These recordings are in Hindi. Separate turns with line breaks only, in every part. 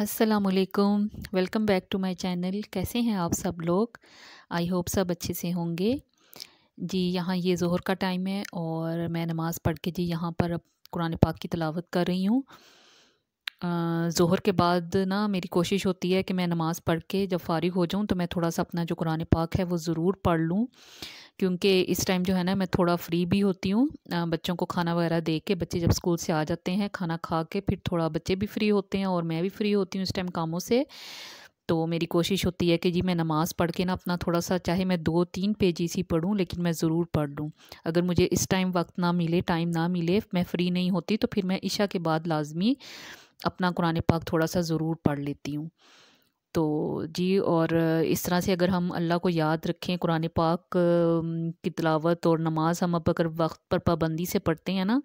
असलकुम welcome back to my channel कैसे हैं आप सब लोग आई होप सब अच्छे से होंगे जी यहाँ ये जोहर का टाइम है और मैं नमाज़ पढ़ के जी यहाँ पर अब कुरान पाक की तलावत कर रही हूँ ज़ोहर के बाद ना मेरी कोशिश होती है कि मैं नमाज़ पढ़ के जब फ़ारिग हो जाऊँ तो मैं थोड़ा सा अपना जो कुरान पाक है वो ज़रूर पढ़ लूँ क्योंकि इस टाइम जो है ना मैं थोड़ा फ्री भी होती हूँ बच्चों को खाना वगैरह दे के बच्चे जब स्कूल से आ जाते हैं खाना खा के फिर थोड़ा बच्चे भी फ्री होते हैं और मैं भी फ्री होती हूँ इस टाइम कामों से तो मेरी कोशिश होती है कि जी मैं नमाज़ पढ़ के ना अपना थोड़ा सा चाहे मैं दो तीन पेजेस ही पढ़ूँ लेकिन मैं ज़रूर पढ़ लूँ अगर मुझे इस टाइम वक्त ना मिले टाइम ना मिले मैं फ़्री नहीं होती तो फिर मैं इशा के बाद लाजमी अपना कुरान पाक थोड़ा सा ज़रूर पढ़ लेती हूँ तो जी और इस तरह से अगर हम अल्लाह को याद रखें कुरान पाक की तलावत और नमाज़ हम अब अगर वक्त पर पाबंदी से पढ़ते हैं ना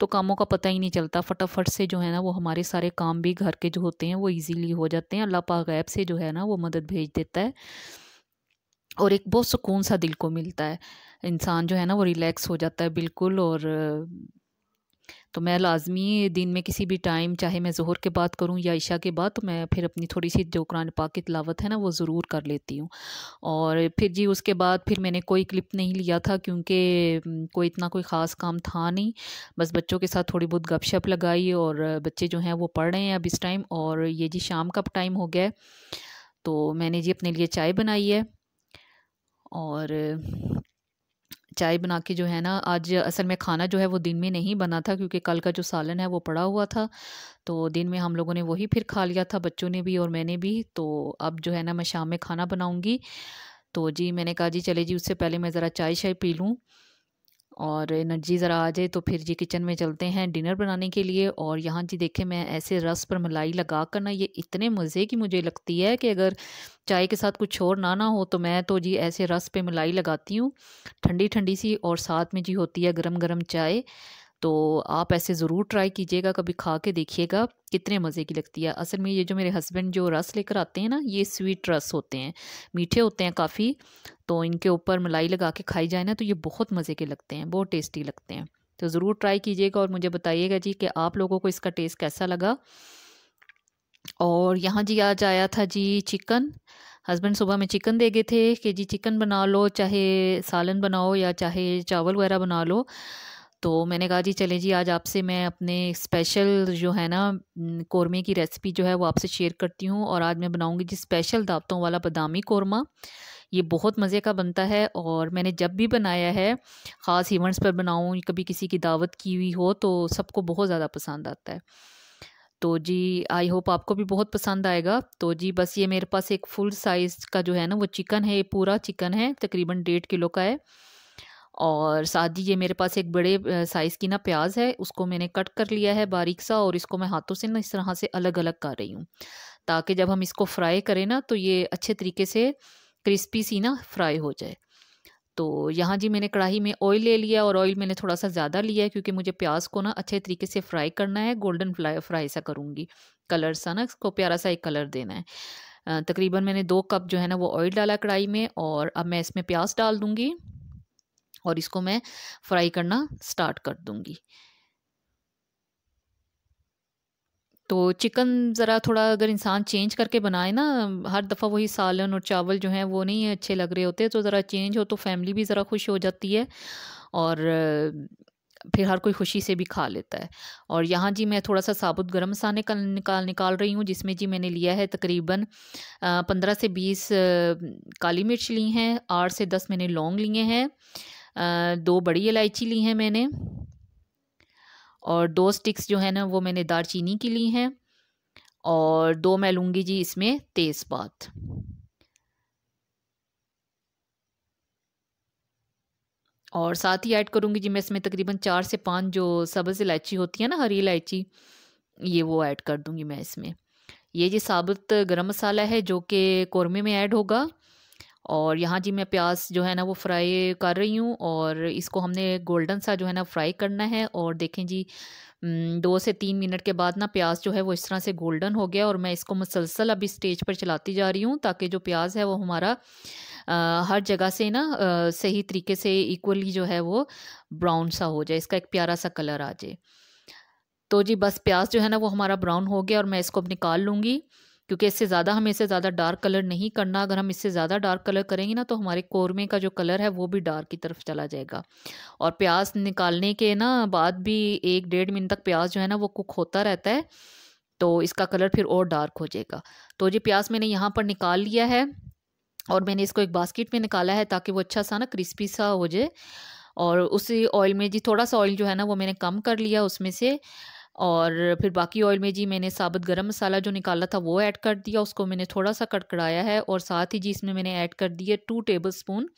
तो कामों का पता ही नहीं चलता फटाफट से जो है ना वो हमारे सारे काम भी घर के जो होते हैं वो इजीली हो जाते हैं अल्लाह पाक ऐप से जो है ना वो मदद भेज देता है और एक बहुत सुकून सा दिल को मिलता है इंसान जो है ना वो रिलैक्स हो जाता है बिल्कुल और तो मैं लाजमी दिन में किसी भी टाइम चाहे मैं जहर के बाद करूँ या इशा के बाद तो मैं फिर अपनी थोड़ी सी जो कुरान पाक की तलावत है ना वो ज़रूर कर लेती हूँ और फिर जी उसके बाद फिर मैंने कोई क्लिप नहीं लिया था क्योंकि कोई इतना कोई ख़ास काम था नहीं बस बच्चों के साथ थोड़ी बहुत गपशप लगाई और बच्चे जो हैं वो पढ़ रहे हैं अब इस टाइम और ये जी शाम का टाइम हो गया तो मैंने जी अपने लिए चाय बनाई है और चाय बना के जो है ना आज असल में खाना जो है वो दिन में नहीं बना था क्योंकि कल का जो सालन है वो पड़ा हुआ था तो दिन में हम लोगों ने वही फिर खा लिया था बच्चों ने भी और मैंने भी तो अब जो है ना मैं शाम में खाना बनाऊँगी तो जी मैंने कहा जी चले जी उससे पहले मैं ज़रा चाय शाय पी लूँ और एनर्जी ज़रा आ जाए तो फिर जी किचन में चलते हैं डिनर बनाने के लिए और यहाँ जी देखें मैं ऐसे रस पर मलाई लगा कर ना ये इतने मज़े की मुझे लगती है कि अगर चाय के साथ कुछ और ना ना हो तो मैं तो जी ऐसे रस पे मलाई लगाती हूँ ठंडी ठंडी सी और साथ में जी होती है गरम गरम चाय तो आप ऐसे ज़रूर ट्राई कीजिएगा कभी खा के देखिएगा कितने मज़े की लगती है असल में ये जो मेरे हस्बैंड जो रस लेकर आते हैं ना ये स्वीट रस होते हैं मीठे होते हैं काफ़ी तो इनके ऊपर मलाई लगा के खाई जाए ना तो ये बहुत मज़े के लगते हैं बहुत टेस्टी लगते हैं तो ज़रूर ट्राई कीजिएगा और मुझे बताइएगा जी कि आप लोगों को इसका टेस्ट कैसा लगा और यहाँ जी आज आया था जी चिकन हस्बैंड सुबह में चिकन दे गए थे कि जी चिकन बना लो चाहे सालन बनाओ या चाहे चावल वगैरह बना लो तो मैंने कहा जी चलें जी आज आपसे मैं अपने स्पेशल जो है ना कौरमे की रेसिपी जो है वो आपसे शेयर करती हूँ और आज मैं बनाऊँगी जी स्पेशल दावतों वाला बादामी कौरमा ये बहुत मज़े का बनता है और मैंने जब भी बनाया है ख़ास इवेंट्स पर बनाऊँ कभी किसी की दावत की हुई हो तो सबको बहुत ज़्यादा पसंद आता है तो जी आई होप आपको भी बहुत पसंद आएगा तो जी बस ये मेरे पास एक फुल साइज़ का जो है ना वो चिकन है ये पूरा चिकन है तकरीबन डेढ़ किलो का है और साथ ही ये मेरे पास एक बड़े साइज़ की ना प्याज है उसको मैंने कट कर लिया है बारीक सा और इसको मैं हाथों से ना इस तरह से अलग अलग कर रही हूँ ताकि जब हम इसको फ्राई करें ना तो ये अच्छे तरीके से क्रिस्पी सी ना फ्राई हो जाए तो यहाँ जी मैंने कढ़ाई में ऑयल ले लिया और ऑयल मैंने थोड़ा सा ज़्यादा लिया है क्योंकि मुझे प्याज को ना अच्छे तरीके से फ्राई करना है गोल्डन फ्राई फ्राई सा करूँगी कलर सा ना इसको प्यारा सा एक कलर देना है तकरीबन मैंने दो कप जो है ना वो ऑयल डाला कढ़ाई में और अब मैं इसमें प्याज डाल दूँगी और इसको मैं फ्राई करना स्टार्ट कर दूंगी तो चिकन ज़रा थोड़ा अगर इंसान चेंज करके बनाए ना हर दफ़ा वही सालन और चावल जो हैं वो नहीं अच्छे लग रहे होते तो ज़रा चेंज हो तो फैमिली भी ज़रा खुश हो जाती है और फिर हर कोई खुशी से भी खा लेता है और यहाँ जी मैं थोड़ा सा साबुत गर्म मसाले का निकाल निकाल रही हूँ जिसमें जी मैंने लिया है तकरीबन पंद्रह से बीस काली मिर्च ली हैं आठ से दस मैंने लौंग लिए हैं दो बड़ी इलायची ली हैं मैंने और दो स्टिक्स जो है ना वो मैंने दारचीनी की ली हैं और दो मैं लूँगी जी इसमें तेज़पात और साथ ही ऐड करूँगी जी मैं इसमें तकरीबन चार से पांच जो सब्ज़ इलायची होती है ना हरी इलायची ये वो ऐड कर दूँगी मैं इसमें ये जी साबुत गरम मसाला है जो कि कौरमे में ऐड होगा और यहाँ जी मैं प्याज जो है ना वो फ्राई कर रही हूँ और इसको हमने गोल्डन सा जो है ना फ्राई करना है और देखें जी दो से तीन मिनट के बाद ना प्याज जो है वो इस तरह से गोल्डन हो गया और मैं इसको मुसलसल अभी स्टेज पर चलाती जा रही हूँ ताकि जो प्याज है वो हमारा आ, हर जगह से ना आ, सही तरीके से इक्वली जो है वो ब्राउन सा हो जाए इसका एक प्यारा सा कलर आ जाए तो जी बस प्याज जो है ना वो हमारा ब्राउन हो गया और मैं इसको अब निकाल लूँगी क्योंकि इससे ज़्यादा हमें इसे ज़्यादा डार्क कलर नहीं करना अगर हम इससे ज़्यादा डार्क कलर करेंगे ना तो हमारे कोरमे का जो कलर है वो भी डार्क की तरफ चला जाएगा और प्याज निकालने के ना बाद भी एक डेढ़ मिनट तक प्याज जो है ना वो कुक होता रहता है तो इसका कलर फिर और डार्क हो जाएगा तो जी प्याज मैंने यहाँ पर निकाल लिया है और मैंने इसको एक बास्केट में निकाला है ताकि वो अच्छा सा ना क्रिस्पी सा हो जाए और उसी ऑयल में जी थोड़ा सा ऑयल जो है ना वो मैंने कम कर लिया उसमें से और फिर बाकी ऑयल में जी मैंने साबुत गरम मसाला जो निकाला था वो ऐड कर दिया उसको मैंने थोड़ा सा कड़कड़ाया है और साथ ही जी इसमें मैंने ऐड कर दिया टू टेबल स्पून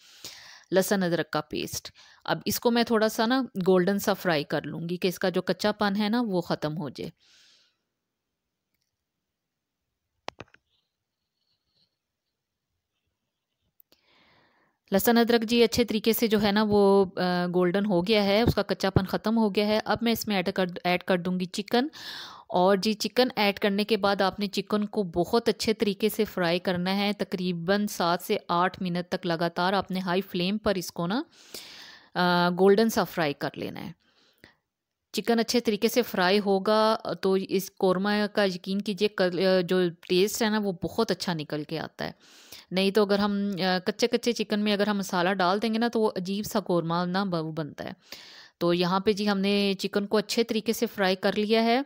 लहसन अदरक का पेस्ट अब इसको मैं थोड़ा सा ना गोल्डन सा फ्राई कर लूँगी कि इसका जो कच्चापन है ना वो ख़त्म हो जाए लहसन अदरक जी अच्छे तरीके से जो है ना वो गोल्डन हो गया है उसका कच्चापन ख़त्म हो गया है अब मैं इसमें ऐड कर ऐड कर दूँगी चिकन और जी चिकन ऐड करने के बाद आपने चिकन को बहुत अच्छे तरीके से फ्राई करना है तकरीबन सात से आठ मिनट तक लगातार आपने हाई फ्लेम पर इसको ना गोल्डन सा फ्राई कर लेना है चिकन अच्छे तरीके से फ्राई होगा तो इस कौरमा का यकीन कीजिए जो टेस्ट है ना वो बहुत अच्छा निकल के आता है नहीं तो अगर हम कच्चे कच्चे चिकन में अगर हम मसाला डाल देंगे ना तो वो अजीब सा कौरमा ना बनता है तो यहाँ पे जी हमने चिकन को अच्छे तरीके से फ्राई कर लिया है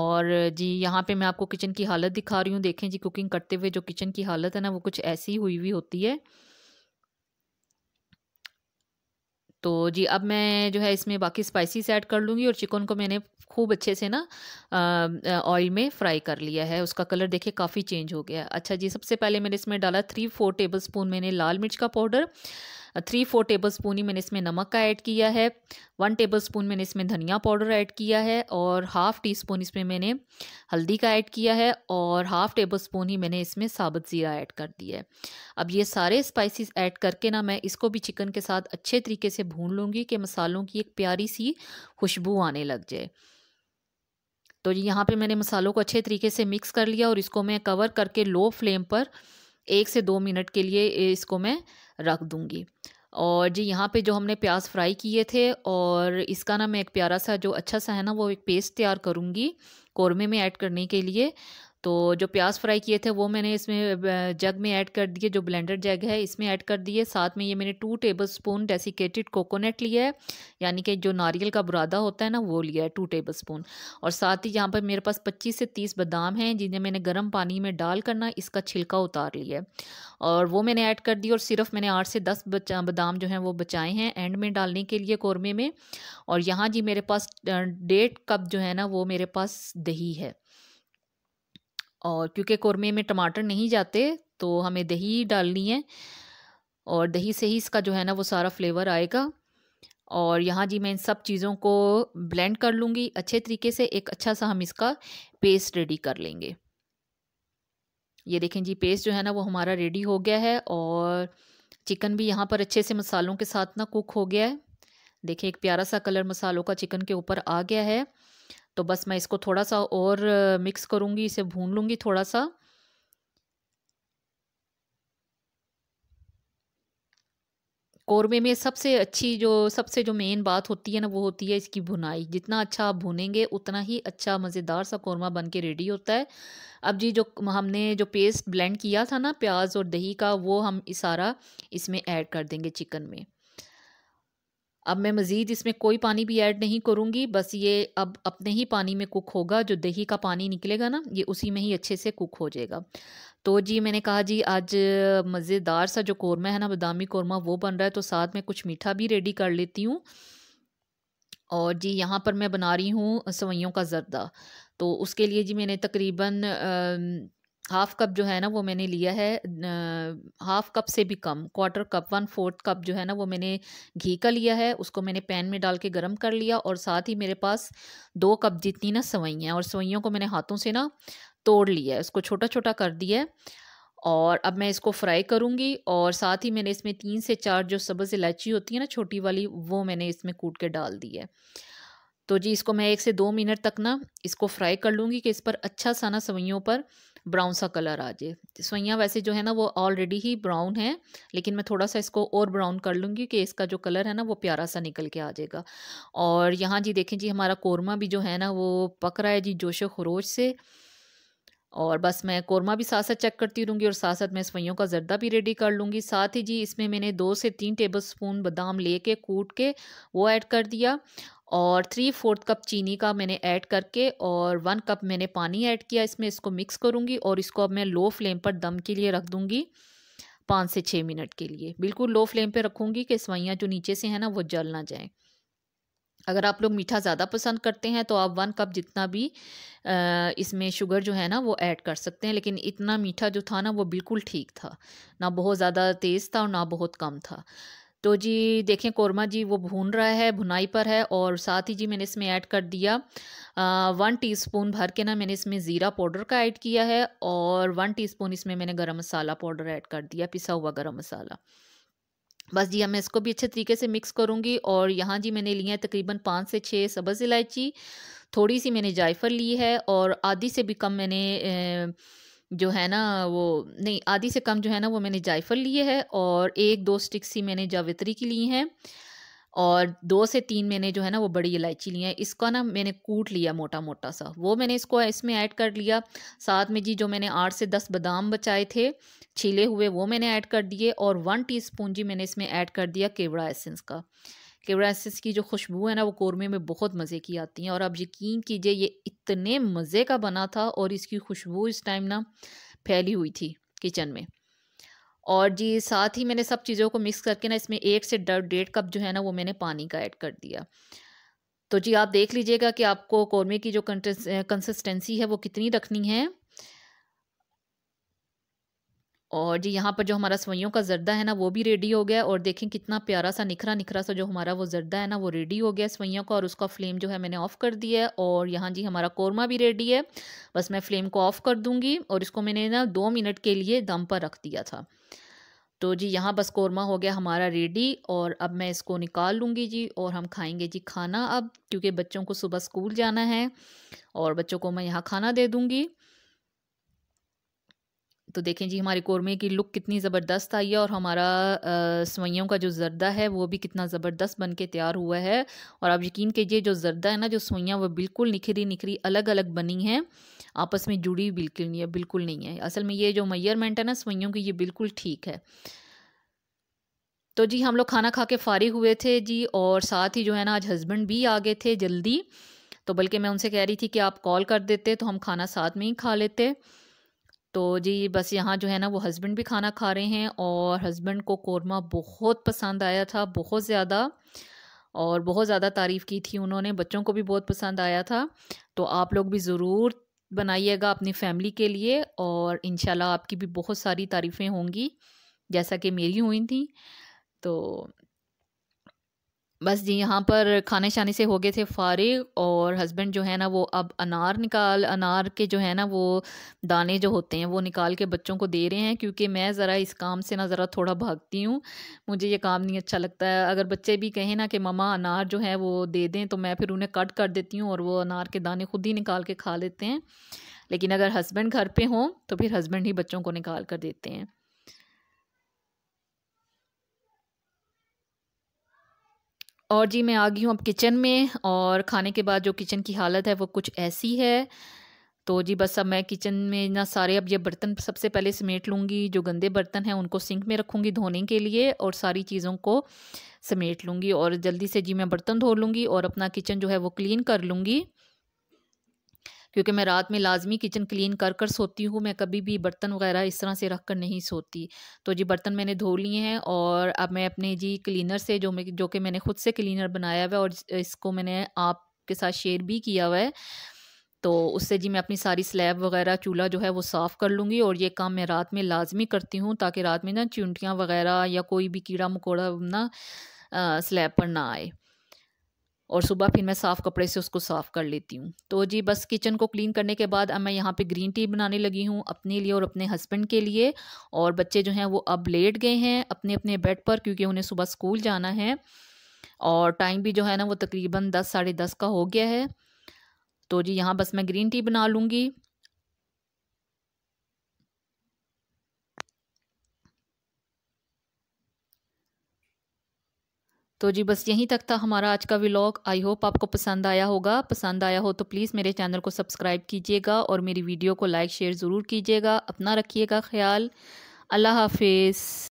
और जी यहाँ पे मैं आपको किचन की हालत दिखा रही हूँ देखें जी कुकिंग करते हुए जो किचन की हालत है ना वो कुछ ऐसी हुई हुई होती है तो जी अब मैं जो है इसमें बाकी स्पाइसेस ऐड कर लूँगी और चिकन को मैंने खूब अच्छे से ना ऑयल में फ्राई कर लिया है उसका कलर देखिए काफ़ी चेंज हो गया अच्छा जी सबसे पहले मैंने इसमें डाला थ्री फोर टेबल स्पून मैंने लाल मिर्च का powder three four tablespoon ही मैंने इसमें नमक का ऐड किया है वन टेबल स्पून मैंने इसमें धनिया पाउडर ऐड किया है और हाफ़ टी स्पून इसमें मैंने हल्दी का ऐड किया है और हाफ़ टेबल स्पून ही मैंने इसमें साबुत ज़ीरा ऐड कर दिया है अब ये सारे स्पाइसेस ऐड करके ना मैं इसको भी चिकन के साथ अच्छे तरीके से भून लूँगी कि मसालों की एक प्यारी सी खुशबू आने लग जाए तो यहाँ पे मैंने मसालों को अच्छे तरीके से मिक्स कर लिया और इसको मैं कवर करके लो फ्लेम पर एक से दो मिनट के लिए इसको मैं रख दूँगी और जी यहाँ पे जो हमने प्याज फ्राई किए थे और इसका ना मैं एक प्यारा सा जो अच्छा सा है ना वो एक पेस्ट तैयार करूँगी कौरमे में ऐड करने के लिए तो जो प्याज फ्राई किए थे वो मैंने इसमें जग में ऐड कर दिए जो ब्लेंडर जग है इसमें ऐड कर दिए साथ में ये मैंने two tablespoon desiccated coconut लिया है यानी कि जो नारियल का बुरादा होता है ना वो लिया है टू टेबल स्पून और साथ ही यहाँ पर मेरे पास पच्चीस से तीस बादाम हैं जिन्हें मैंने गर्म पानी में डाल करना इसका छिलका उतार लिया है और वो मैंने ऐड कर दी और सिर्फ मैंने आठ से दस बादाम जो हैं वो बचाए हैं एंड में डालने के लिए कौरमे में और यहाँ जी मेरे पास डेढ़ कप जो है ना वो मेरे पास दही है और क्योंकि कौरमे में टमाटर नहीं जाते तो हमें दही डालनी है और दही से ही इसका जो है ना वो सारा फ्लेवर आएगा और यहाँ जी मैं इन सब चीज़ों को ब्लेंड कर लूँगी अच्छे तरीके से एक अच्छा सा हम इसका पेस्ट रेडी कर लेंगे ये देखें जी पेस्ट जो है ना वो हमारा रेडी हो गया है और चिकन भी यहाँ पर अच्छे से मसालों के साथ ना कुक हो गया है देखें एक प्यारा सा कलर मसालों का चिकन के ऊपर आ गया है तो बस मैं इसको थोड़ा सा और मिक्स करूँगी इसे भून लूँगी थोड़ा सा कौरमे में सबसे अच्छी जो सबसे जो मेन बात होती है ना वो होती है इसकी भुनाई जितना अच्छा आप भुनेंगे उतना ही अच्छा मज़ेदार सा कौरमा बन के रेडी होता है अब जी जो हमने जो पेस्ट ब्लेंड किया था ना प्याज और दही का वो हम सारा इसमें ऐड कर देंगे चिकन में अब मैं मज़ीद इसमें कोई पानी भी ऐड नहीं करूँगी बस ये अब अपने ही पानी में कुक होगा जो दही का पानी निकलेगा ना ये उसी में ही अच्छे से कुक हो जाएगा तो जी मैंने कहा जी आज मज़ेदार सा जो कौरमा है ना बादामी कौरमा वो बन रहा है तो साथ में कुछ मीठा भी रेडी कर लेती हूँ और जी यहाँ पर मैं बना रही हूँ सवैयों का जरदा तो उसके लिए जी मैंने तकरीबन हाफ कप जो है ना वो मैंने लिया है हाफ कप से भी कम quarter cup one fourth cup जो है ना वो मैंने घी का लिया है उसको मैंने पैन में डाल के गर्म कर लिया और साथ ही मेरे पास दो कप जितनी ना सवैयाँ और सवैयों को मैंने हाथों से ना तोड़ लिया है उसको छोटा छोटा कर दिया है और अब मैं इसको फ्राई करूँगी और साथ ही मैंने इसमें तीन से चार जो सब्ज़ इलायची होती है ना छोटी वाली वो मैंने इसमें कूट के डाल दी है तो जी इसको मैं एक से दो मिनट तक ना इसको फ्राई कर लूँगी कि इस पर अच्छा सा ना सवैयों पर ब्राउन सा कलर आ जाए सोइयाँ वैसे जो है ना वो ऑलरेडी ही ब्राउन है लेकिन मैं थोड़ा सा इसको और ब्राउन कर लूँगी कि इसका जो कलर है ना वो प्यारा सा निकल के आ जाएगा और यहाँ जी देखें जी हमारा कोरमा भी जो है ना वो पक रहा है जी जोश खरोश से और बस मैं कोरमा भी साथ साथ चेक करती रहूँगी और साथ साथ मैं सवैयों का जर्दा भी रेडी कर लूँगी साथ ही जी इसमें मैंने दो से तीन टेबल स्पून बादाम ले कूट के वो ऐड कर दिया और थ्री फोर्थ कप चीनी का मैंने ऐड करके और वन कप मैंने पानी ऐड किया इसमें इसको मिक्स करूँगी और इसको अब मैं लो फ्लेम पर दम के लिए रख दूँगी पाँच से छः मिनट के लिए बिल्कुल लो फ्लेम पर रखूँगी कि सवैयाँ जो नीचे से हैं ना वो जल ना जाएँ अगर आप लोग मीठा ज़्यादा पसंद करते हैं तो आप वन कप जितना भी इसमें शुगर जो है ना वो ऐड कर सकते हैं लेकिन इतना मीठा जो था ना वो बिल्कुल ठीक था ना बहुत ज़्यादा तेज़ था और ना बहुत कम था तो जी देखें कोरमा जी वो भून रहा है भुनाई पर है और साथ ही जी मैंने इसमें ऐड कर दिया आ, वन टीस्पून भर के ना मैंने इसमें ज़ीरा पाउडर का ऐड किया है और वन टीस्पून इसमें मैंने गरम मसाला पाउडर ऐड कर दिया पिसा हुआ गरम मसाला बस जी मैं इसको भी अच्छे तरीके से मिक्स करूँगी और यहाँ जी मैंने लिया है तकरीबन पाँच से छः सब्ज़ इलायची थोड़ी सी मैंने जायफल ली है और आधी से भी कम मैंने ए, जो है ना वो नहीं आधी से कम जो है ना वो मैंने जायफल लिए है और एक दो स्टिक्स ही मैंने जावित्री की ली हैं और दो से तीन मैंने जो है ना वो बड़ी इलायची ली है इसका ना मैंने कूट लिया मोटा मोटा सा वो मैंने इसको इसमें ऐड कर लिया साथ में जी जो मैंने आठ से दस बादाम बचाए थे छीले हुए वो मैंने ऐड कर दिए और वन टीस्पून जी मैंने इसमें ऐड कर दिया केवड़ा एसेंस का केवरासेस की जो खुशबू है ना वो कौरमे में बहुत मज़े की आती है और आप यकीन कीजिए ये इतने मज़े का बना था और इसकी खुशबू इस टाइम ना फैली हुई थी किचन में और जी साथ ही मैंने सब चीज़ों को मिक्स करके ना इसमें एक से डेढ़ कप जो है ना वो मैंने पानी का ऐड कर दिया तो जी आप देख लीजिएगा कि आपको कौरमे की जो कंसिस्टेंसी है वो कितनी रखनी है और जी यहाँ पर जो हमारा सवैयों का जर्दा है ना वो भी रेडी हो गया और देखें कितना प्यारा सा निखरा निखरा सा जो हमारा वो जर्दा है ना वो रेडी हो गया सवैयों का और उसका फ्लेम जो है मैंने ऑफ़ कर दिया है और यहाँ जी हमारा कौरमा भी रेडी है बस मैं फ्लेम को ऑफ़ कर दूँगी और इसको मैंने ना दो मिनट के लिए दम पर रख दिया था तो जी यहाँ बस कौरमा हो गया हमारा रेडी और अब मैं इसको निकाल लूँगी जी और हम खाएँगे जी खाना अब क्योंकि बच्चों को सुबह स्कूल जाना है और बच्चों को मैं यहाँ खाना दे दूँगी तो देखें जी हमारे कौरमे की लुक कितनी ज़बरदस्त आई है और हमारा सवैयों का जो जर्दा है वो भी कितना ज़बरदस्त बन के तैयार हुआ है और आप यकीन कीजिए जो जर्दा है ना जो सवैयाँ वो बिल्कुल निखरी निखरी अलग अलग बनी हैं आपस में जुड़ी बिल्कुल नहीं है बिल्कुल नहीं है असल में ये जो मैयरमेंट है ना सवैयों की ये बिल्कुल ठीक है तो जी हम लोग खाना खा के फारिग हुए थे जी और साथ ही जो है ना आज हस्बैंड भी आ गए थे जल्दी तो बल्कि मैं उनसे कह रही थी कि आप कॉल कर देते तो हम खाना साथ में ही खा लेते तो जी बस यहाँ जो है ना वो हस्बैंड भी खाना खा रहे हैं और हस्बैंड को कौरमा बहुत पसंद आया था बहुत ज़्यादा और बहुत ज़्यादा तारीफ़ की थी उन्होंने बच्चों को भी बहुत पसंद आया था तो आप लोग भी ज़रूर बनाइएगा अपनी फैमिली के लिए और इन आपकी भी बहुत सारी तारीफ़ें होंगी जैसा कि मेरी हुई थी तो बस जी यहाँ पर खाने शाने से हो गए थे फारिग और हस्बैंड जो है ना वो अब अनार निकाल अनार के जो है ना वो दाने जो होते हैं वो निकाल के बच्चों को दे रहे हैं क्योंकि मैं ज़रा इस काम से ना ज़रा थोड़ा भागती हूँ मुझे ये काम नहीं अच्छा लगता है अगर बच्चे भी कहें ना कि ममा अनार जो है वो दे दें तो मैं फिर उन्हें कट कर देती हूँ और वो अनार के दाने खुद ही निकाल के खा लेते हैं लेकिन अगर हस्बैंड घर पर हों तो फिर हस्बैंड ही बच्चों को निकाल कर देते हैं और जी मैं आ गई हूँ अब किचन में और खाने के बाद जो किचन की हालत है वो कुछ ऐसी है तो जी बस अब मैं किचन में ना सारे अब ये बर्तन सबसे पहले समेट लूँगी जो गंदे बर्तन हैं उनको सिंक में रखूँगी धोने के लिए और सारी चीज़ों को समेट लूँगी और जल्दी से जी मैं बर्तन धो लूँगी और अपना किचन जो है वो क्लीन कर लूँगी क्योंकि मैं रात में लाजमी किचन क्लीन कर कर सोती हूँ मैं कभी भी बर्तन वगैरह इस तरह से रख कर नहीं सोती तो जी बर्तन मैंने धो लिए हैं और अब मैं अपने जी क्लीनर से जो मैं जो कि मैंने खुद से क्लीनर बनाया हुआ है और इसको मैंने आपके साथ शेयर भी किया हुआ है तो उससे जी मैं अपनी सारी स्लैब वगैरह चूल्हा जो है वो साफ़ कर लूँगी और ये काम मैं रात में लाजमी करती हूँ ताकि रात में ना चूंटियाँ वगैरह या कोई भी कीड़ा मकोड़ा ना स्लैब पर ना आए और सुबह फिर मैं साफ़ कपड़े से उसको साफ़ कर लेती हूँ तो जी बस किचन को क्लीन करने के बाद अब मैं यहाँ पे ग्रीन टी बनाने लगी हूँ अपने लिए और अपने हस्बैंड के लिए और बच्चे जो हैं वो अब लेट गए हैं अपने अपने बेड पर क्योंकि उन्हें सुबह स्कूल जाना है और टाइम भी जो है ना वो तकरीबन दस साढ़े दस का हो गया है तो जी यहाँ बस मैं ग्रीन टी बना लूँगी तो जी बस यहीं तक था हमारा आज का व्लॉग आई होप आपको पसंद आया होगा पसंद आया हो तो प्लीज़ मेरे चैनल को सब्सक्राइब कीजिएगा और मेरी वीडियो को लाइक शेयर ज़रूर कीजिएगा अपना रखिएगा ख्याल अल्लाह हाफिज़